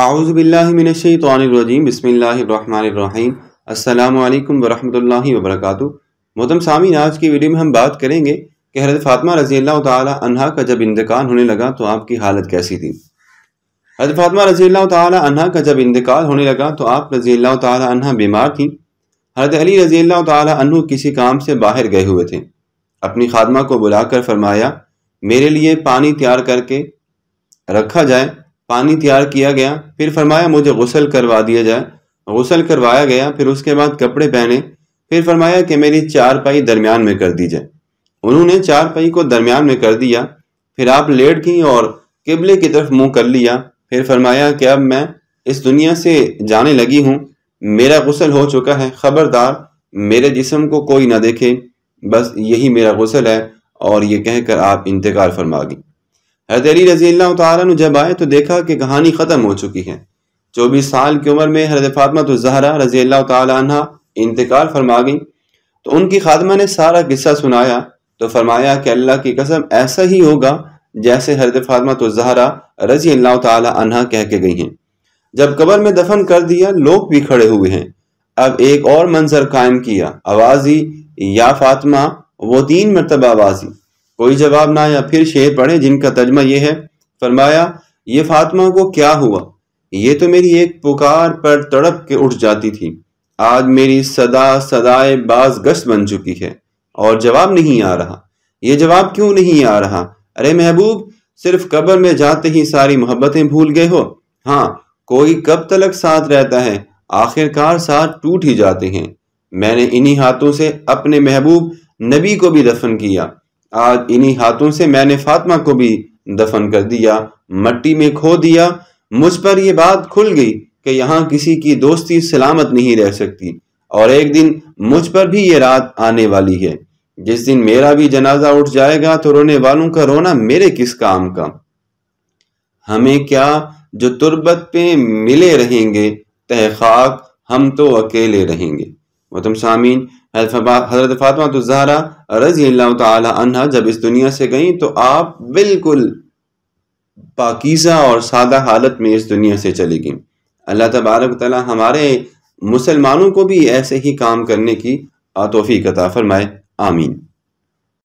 आउज़बिल्लिमिनशैतरजीम बसमीम अल्लाम वरहमल वबरक मोहतम सामी आज की वीडियो में हम बात करेंगे कि हरत फ़ातिमा रज़ी अल्लाह तहा का जब इंतकाल होने लगा तो आपकी हालत कैसी थी हरत फ़ातिमा रज़ी अल्लाह तहा का जब इंतकाल होने लगा तो आप रज़ी अल्लाह तहा बीमार थी हरत अली रज़ी अल्लाह तह किसी काम से बाहर गए हुए थे अपनी खादमा को बुलाकर फरमाया मेरे लिए पानी तैयार करके रखा जाए पानी तैयार किया गया फिर फरमाया मुझे गसल करवा दिया जाए गसल करवाया गया फिर उसके बाद कपड़े पहने फिर फरमाया कि मेरी चार पाई दरमियान में कर दी जाए उन्होंने चार पाई को दरमियान में कर दिया फिर आप लेट गई और किबले की तरफ मुंह कर लिया फिर फरमाया कि अब मैं इस दुनिया से जाने लगी हूँ मेरा गसल हो चुका है खबरदार मेरे जिसम को कोई ना देखे बस यही मेरा गसल है और ये कहकर आप इंतकाल फरमा गई हजरत रजी अल्लाह तु जब आए तो देखा कि कहानी ख़त्म हो चुकी है चौबीस साल की उम्र में हजरत फातमा तो जहरा रजी अल्लाह इंतकाल फरमा गई तो उनकी खादमा ने सारा किस्सा सुनाया तो फरमाया कि अल्लाह की कसम ऐसा ही होगा जैसे हरत फातमा तो जहरा रजी अल्लाह कह के गई हैं जब कबर में दफन कर दिया लोग भी खड़े हुए हैं अब एक और मंजर कायम किया आवाजी या फातमा वो तीन मरतबा आवाजी कोई जवाब ना आया फिर शेर पढ़े जिनका तर्जमा यह है फरमाया ये फातिमा को क्या हुआ ये तो मेरी एक पुकार पर तड़प के उठ जाती थी आज मेरी सदा सदाए बाज गश्त बन चुकी है और जवाब नहीं आ रहा ये जवाब क्यों नहीं आ रहा अरे महबूब सिर्फ कब्र में जाते ही सारी मोहब्बतें भूल गए हो हाँ कोई कब तलक साथ रहता है आखिरकार साथ टूट ही जाते हैं मैंने इन्हीं हाथों से अपने महबूब नबी को भी दफन किया आज इन्हीं हाथों से मैंने फातिमा को भी दफन कर दिया मट्टी में खो दिया मुझ पर यह बात खुल गई कि यहाँ किसी की दोस्ती सलामत नहीं रह सकती और एक दिन मुझ पर भी ये रात आने वाली है जिस दिन मेरा भी जनाजा उठ जाएगा तो रोने वालों का रोना मेरे किस काम का हमें क्या जो तुरबत पे मिले रहेंगे तहखाक हम तो अकेले रहेंगे मतम सामीन हजरत फातमा तो जहरा रजी अल्लाह जब इस दुनिया से गई तो आप बिल्कुल पाकिज़ा और सादा हालत में इस दुनिया से चली गई अल्लाह तबारक तला हमारे मुसलमानों को भी ऐसे ही काम करने की तोफ़ी कता फरमाए आमीन